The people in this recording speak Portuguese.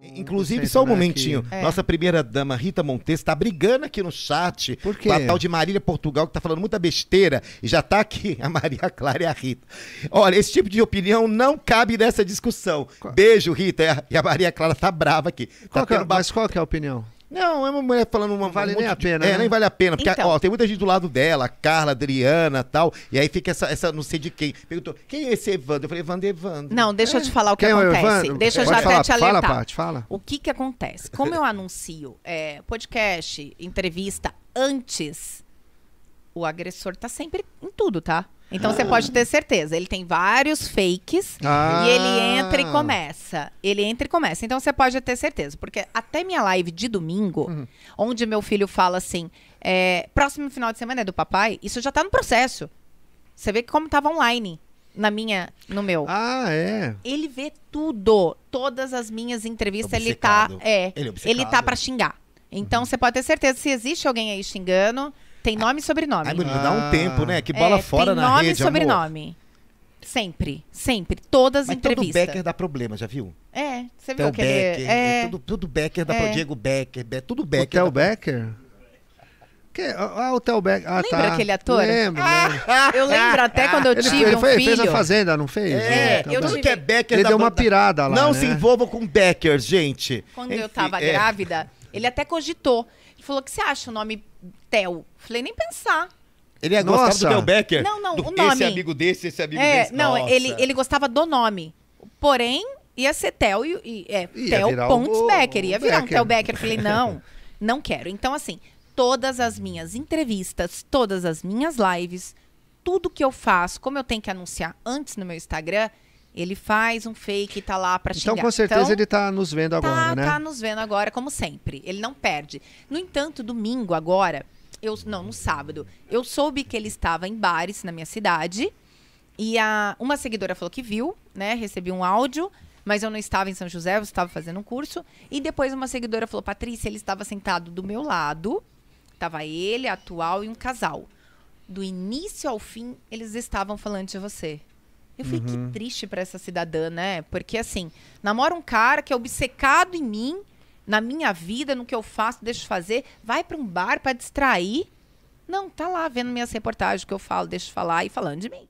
Hum, Inclusive, só um né, momentinho. É. Nossa primeira dama, Rita Montes, está brigando aqui no chat Por quê? com a tal de Marília Portugal, que está falando muita besteira, e já está aqui a Maria Clara e a Rita. Olha, esse tipo de opinião não cabe nessa discussão. Qual? Beijo, Rita. E a Maria Clara tá brava aqui. Tá qual que, é ba... Mas qual que é a opinião? Não, é uma mulher falando uma. Não vale um nem a pena. É, né? nem vale a pena. Porque, então. ó, tem muita gente do lado dela, Carla, Adriana tal. E aí fica essa, essa não sei de quem. Perguntou, quem é esse Evandro? Eu falei, Evandro, Evandro. Não, deixa eu te falar o que quem acontece. É o deixa eu já falar, te alertar. Fala, Paty, fala. O que que acontece? Como eu anuncio é, podcast, entrevista antes, o agressor tá sempre em tudo, tá? Então você pode ter certeza, ele tem vários fakes ah. e ele ah. entra e começa. Ele entra e começa. Então você pode ter certeza, porque até minha live de domingo, uhum. onde meu filho fala assim, é, próximo final de semana é do papai, isso já tá no processo. Você vê como tava online na minha, no meu. Ah, é. Ele vê tudo, todas as minhas entrevistas obcecado. ele tá, é, ele, é ele tá para xingar. Então uhum. você pode ter certeza se existe alguém aí xingando, tem ah. nome e sobrenome. Ah, menino, dá um ah. tempo, né? Que bola É, fora tem na nome rede, e amor. sobrenome. Sempre, sempre. Todas as Mas todo Becker dá problema, já viu? É, você viu que? aquele. Becker, é, é, tudo, tudo Becker dá É. o Diego Becker, Be- tudo O Becker. Theo Becker? ah, o Theo Becker. Ah, Lembra tá. aquele ator? Lembro, ah, lembro. Eu lembro até quando eu tive ele um foi- filho. fez a Fazenda, não fez? É, é eu tudo que é Becker Ele deu uma pirada lá, Não né? se envolvam com Beckers, gente. Quando eu tava é. grávida, ele até cogitou. Ele falou, o que você acha o nome Theo? Falei, nem pensar. Ele é gostava do Becker? Não, não, do, o nome. Esse amigo desse, esse amigo é, desse. Não, ele, ele gostava do nome. Porém, ia ser Theo e, é, Theo Pontes Becker. Ia virar Becker. um Theo Becker. Falei, não, não quero. Então, assim, todas as minhas entrevistas, todas as minhas lives, tudo que eu faço, como eu tenho que anunciar antes no meu Instagram, ele faz um fake e tá lá pra então, xingar. Então, com certeza, então, ele tá nos vendo tá, agora, tá, né? Tá nos vendo agora, como sempre. Ele não perde. No entanto, domingo agora, eu não, no sábado, eu soube que ele estava em bares na minha cidade. E a, uma seguidora falou que viu, né? Recebi um áudio, mas eu não estava em São José, eu estava fazendo um curso. E depois uma seguidora falou: Patrícia, ele estava sentado do meu lado. Tava ele, atual e um casal. Do início ao fim, eles estavam falando de você. Eu fiquei uhum. que triste para essa cidadã, né? Porque assim, namora um cara que é obcecado em mim, na minha vida, no que eu faço, deixo fazer, vai para um bar para distrair. Não, tá lá vendo minhas reportagens que eu falo, deixo falar e falando de mim.